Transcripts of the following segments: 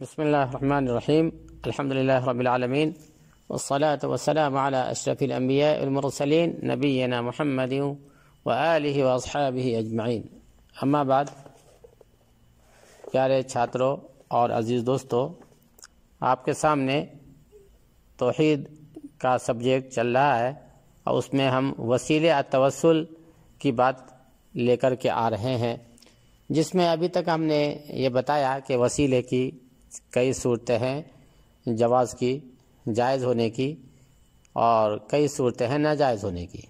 بسم الله الرحمن الرحيم الحمد لله رب العالمين والصلاة والسلام على أشرف الأنبياء المرسلين نبينا محمد وآله وأصحابه أجمعين أما بعد प्यारे छात्रों और अजीज़ दोस्तों आपके सामने तोहद का सब्जेक्ट चल रहा है और उसमें हम वसीले तवसल की बात लेकर के आ रहे हैं जिसमें अभी तक हमने ये बताया कि वसीले की कई सूरतें हैं जवाज़ की जायज़ होने की और कई सूरतें हैं नाजायज़ होने की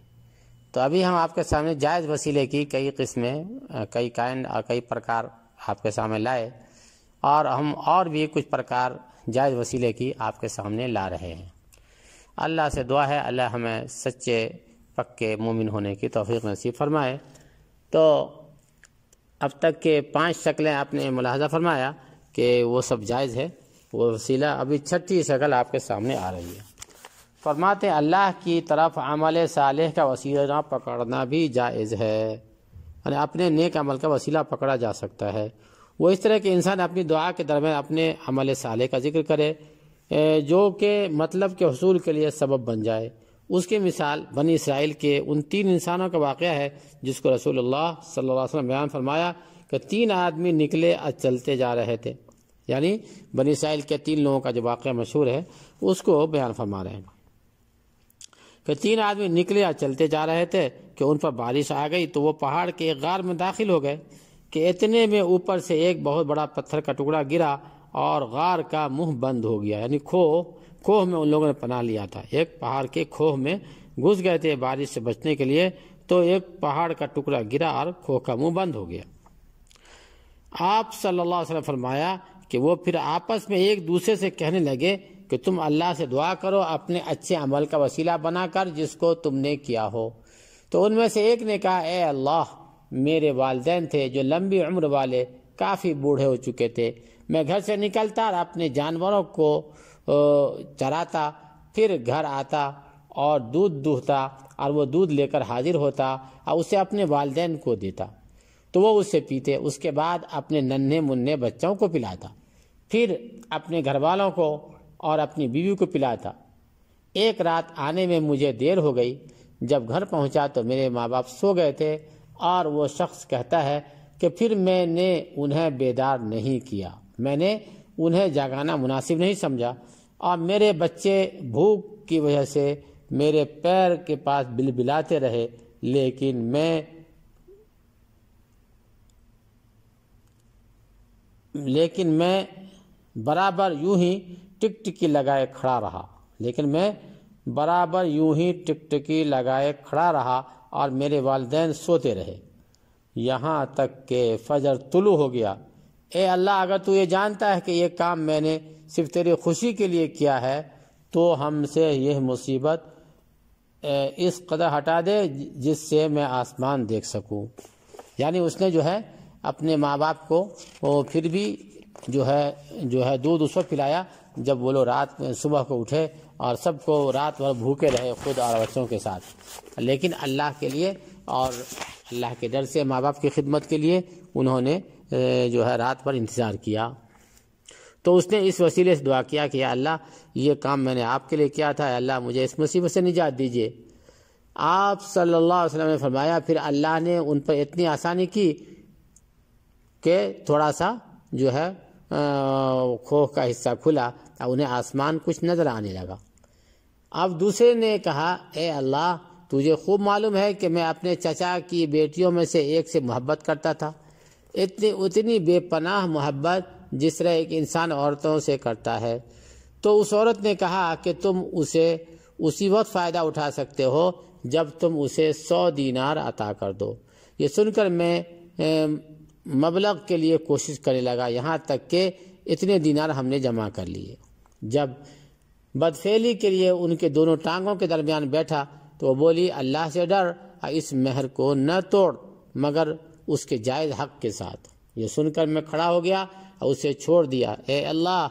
तो अभी हम आपके सामने जायज़ वसीले की कई किस्में कई कायन और कई प्रकार आपके सामने लाए और हम और भी कुछ प्रकार जायज़ वसीले की आपके सामने ला रहे हैं अल्लाह से दुआ है अल्लाह हमें सच्चे पक्के मुमिन होने की तोफ़ी नसीब फरमाए तो अब तक के पांच शक्लें आपने मुलाहजा फरमाया कि वो सब जायज़ है वो वसीला अभी छठी शक्ल आपके सामने आ रही है फरमाते अल्लाह की तरफ अमल साल का वसीला पकड़ना भी जायज़ है यानी अपने नेक अमल का वसीला पकड़ा जा सकता है वो इस तरह के इंसान अपनी दुआ के दरमियान अपने अमल साल का जिक्र करे जो कि मतलब के हसूल के लिए सबब बन जाए उसकी मिसाल बनी इसराइल के उन तीन इंसानों का वाक़ है जिसको रसूल सल्ला बयान फरमाया कि तीन आदमी निकले और चलते जा रहे थे यानी बनी इसराइल के तीन लोगों का जो वाक़ मशहूर है उसको बयान फरमा रहे हैं कि तीन आदमी निकले या चलते जा रहे थे कि उन पर बारिश आ गई तो वो पहाड़ के एक गार में दाखिल हो गए कि इतने में ऊपर से एक बहुत बड़ा पत्थर का टुकड़ा गिरा और गार का मुंह बंद हो गया यानी खोह खोह में उन लोगों ने पना लिया था एक पहाड़ के खोह में घुस गए थे बारिश से बचने के लिए तो एक पहाड़ का टुकड़ा गिरा और खोह का मुंह बंद हो गया आप सल्लल्लाहु अलैहि वसल्लम फरमाया कि वो फिर आपस में एक दूसरे से कहने लगे कि तुम अल्लाह से दुआ करो अपने अच्छे अमल का वसीला बनाकर जिसको तुमने किया हो तो उनमें से एक ने कहा ए अल्लाह मेरे वालदेन थे जो लंबी उम्र वाले काफ़ी बूढ़े हो चुके थे मैं घर से निकलता और अपने जानवरों को चराता फिर घर आता और दूध दूहता और वो दूध लेकर हाजिर होता और उसे अपने वालदेन को देता तो वो उसे पीते उसके बाद अपने नन्हे मुन्ने बच्चों को पिलाता फिर अपने घर वालों को और अपनी बीवी को पिलाता एक रात आने में मुझे देर हो गई जब घर पहुंचा तो मेरे माँ बाप सो गए थे और वो शख्स कहता है कि फिर मैंने उन्हें बेदार नहीं किया मैंने उन्हें जागाना मुनासिब नहीं समझा और मेरे बच्चे भूख की वजह से मेरे पैर के पास बिलबिलाते रहे लेकिन मैं लेकिन मैं बराबर यूं ही टिकटिकी लगाए खड़ा रहा लेकिन मैं बराबर यूं ही टिकटिकी लगाए खड़ा रहा और मेरे वालदेन सोते रहे यहाँ तक के फजर तुलु हो गया ए अल्लाह अगर तू ये जानता है कि ये काम मैंने सिर्फ तेरी खुशी के लिए किया है तो हमसे यह मुसीबत इस कदर हटा दे जिससे मैं आसमान देख सकूँ यानी उसने जो है अपने माँ बाप को वो फिर भी जो है जो है दूध उस वक्त पिलाया जब वो लोग रात सुबह को उठे और सबको रात भर भूखे रहे खुद और बच्चों के साथ लेकिन अल्लाह के लिए और अल्लाह के डर से माँ बाप की खिदमत के लिए उन्होंने जो है रात भर इंतज़ार किया तो उसने इस वसीले से दुआ किया कि अल्लाह ये काम मैंने आपके लिए किया था अल्लाह मुझे इस मुसीबत से निजात दीजिए आप सल्लल्लाहु अलैहि वसल्लम ने फरमाया फिर अल्लाह ने उन पर इतनी आसानी की के थोड़ा सा जो है खोह का हिस्सा खुला तो उन्हें आसमान कुछ नज़र आने लगा अब दूसरे ने कहा ए अल्लाह तुझे खूब मालूम है कि मैं अपने चचा की बेटियों में से एक से मोहब्बत करता था इतनी उतनी बेपनाह मोहब्बत जिस तरह एक इंसान औरतों से करता है तो उस औरत ने कहा कि तुम उसे उसी वक्त फ़ायदा उठा सकते हो जब तुम उसे सौ दीनार अता कर दो ये सुनकर मैं मबलग के लिए कोशिश करने लगा यहाँ तक के इतने दिनार हमने जमा कर लिए जब बदफेली के लिए उनके दोनों टांगों के दरमियान बैठा तो वो बोली अल्लाह से डर और इस महर को न तोड़ मगर उसके जायज़ हक के साथ ये सुनकर मैं खड़ा हो गया और उसे छोड़ दिया ए अल्लाह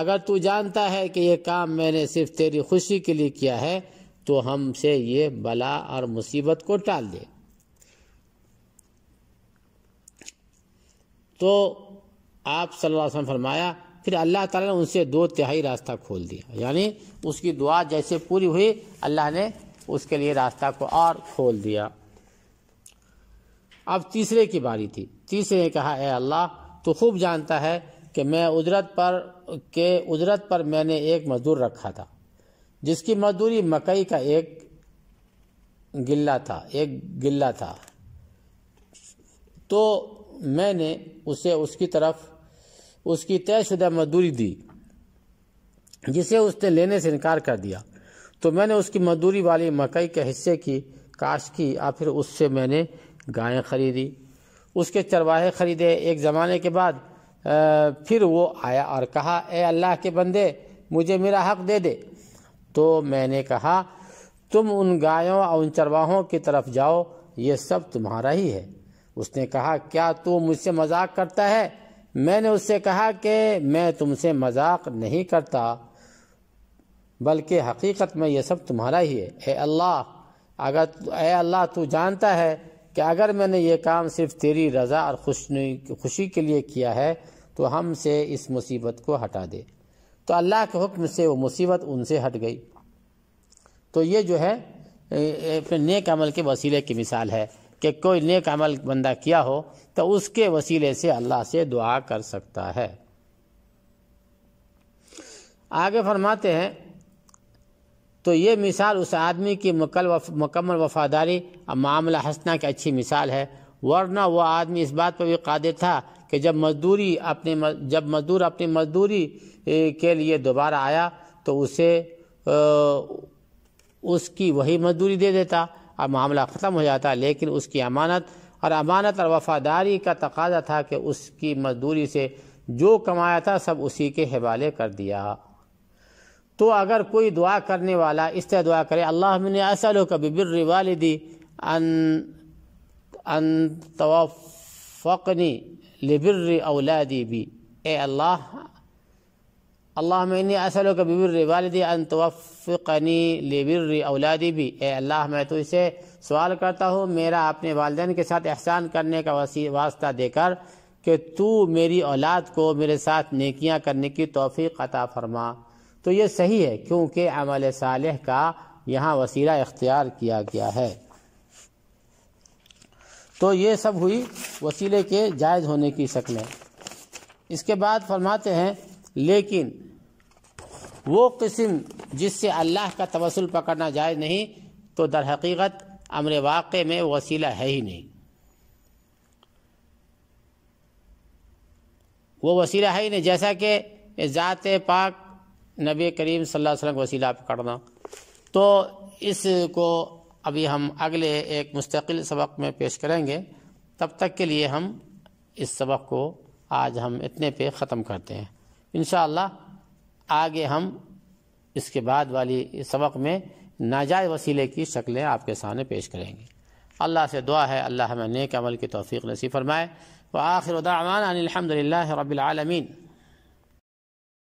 अगर तू जानता है कि ये काम मैंने सिर्फ तेरी खुशी के लिए किया है तो हमसे ये बला और मुसीबत को टाल दे तो आप सल्लल्लाहु अलैहि वसल्लम फरमाया फिर अल्लाह ताला ने उनसे दो तिहाई रास्ता खोल दिया यानी उसकी दुआ जैसे पूरी हुई अल्लाह ने उसके लिए रास्ता को और खोल दिया अब तीसरे की बारी थी तीसरे ने कहा ए अल्लाह तो खूब जानता है कि मैं उजरत पर के उजरत पर मैंने एक मजदूर रखा था जिसकी मजदूरी मकई का एक गिल्ला था एक गिल्ला था तो मैंने उसे उसकी तरफ उसकी तयशुदा मजदूरी दी जिसे उसने लेने से इनकार कर दिया तो मैंने उसकी मजदूरी वाली मकई के हिस्से की काश की और फिर उससे मैंने गायें खरीदी उसके चरवाहे खरीदे एक ज़माने के बाद आ, फिर वो आया और कहा ए अल्लाह के बंदे मुझे मेरा हक दे दे तो मैंने कहा तुम उन गायों और उन चरवाहों की तरफ जाओ ये सब तुम्हारा ही है उसने कहा क्या तू मुझसे मजाक करता है मैंने उससे कहा कि मैं तुमसे मजाक नहीं करता बल्कि हकीकत में यह सब तुम्हारा ही है ए अल्लाह अगर ए अल्लाह तू जानता है कि अगर मैंने ये काम सिर्फ तेरी रज़ा और खुश खुशी के लिए किया है तो हमसे इस मुसीबत को हटा दे तो अल्लाह के हुक्म से वो मुसीबत उनसे हट गई तो ये जो है अपने नेक अमल के वसीले की मिसाल है कि कोई नेक अमल बंदा किया हो तो उसके वसीले से अल्लाह से दुआ कर सकता है आगे फरमाते हैं तो ये मिसाल उस आदमी की मकल वफ, मकम्मल वफादारी और मामला हंसना की अच्छी मिसाल है वरना वह आदमी इस बात पर भी कादिर था कि जब मजदूरी अपने जब मजदूर अपनी मजदूरी के लिए दोबारा आया तो उसे उसकी वही मजदूरी दे देता अब मामला ख़त्म हो जाता लेकिन उसकी अमानत और अमानत और वफादारी का तकाजा था कि उसकी मजदूरी से जो कमाया था सब उसी के हवाले कर दिया तो अगर कोई दुआ करने वाला इस तरह दुआ करे अल्लाह ने असल कभी बिर दी अन अन फ़नी लिबिर अवलादी भी ए अल्लाह अल्लाह मैंने असल कबिर वालद अन तवफ़नी लेबिर औलादी भी ए अल्लाह मैं तो इसे सवाल करता हूँ मेरा अपने वालदेन के साथ एहसान करने का वसी वास्ता देकर कि तू मेरी औलाद को मेरे साथ नकियाँ करने की तोफ़ी अता फरमा तो ये सही है क्योंकि अमल साल का यहाँ वसीला इख्तियार किया गया है तो ये सब हुई वसीले के जायज़ होने की शक्लें इसके बाद फरमाते हैं लेकिन वो किस्म जिससे अल्लाह का तवसल पकड़ना जाए नहीं तो दर हकीकत अमर वाक़ में वसीला है ही नहीं वो वसीला है ही नहीं जैसा कि ज़ात पाक नबी करीम सल्लल्लाहु अलैहि वसल्लम वसीला पकड़ना तो इसको अभी हम अगले एक मुस्तकिल सबक में पेश करेंगे तब तक के लिए हम इस सबक को आज हम इतने पे ख़त्म करते हैं इन आगे हम इसके बाद वाली सबक में नाजायज वसीले की शक्लें आपके सामने पेश करेंगे अल्लाह से दुआ है अल्लाह हमें नेक अमल की तोफ़ी नसीब फरमाए व आखिर उदामान अनिलहमदिल्ला रबालमीन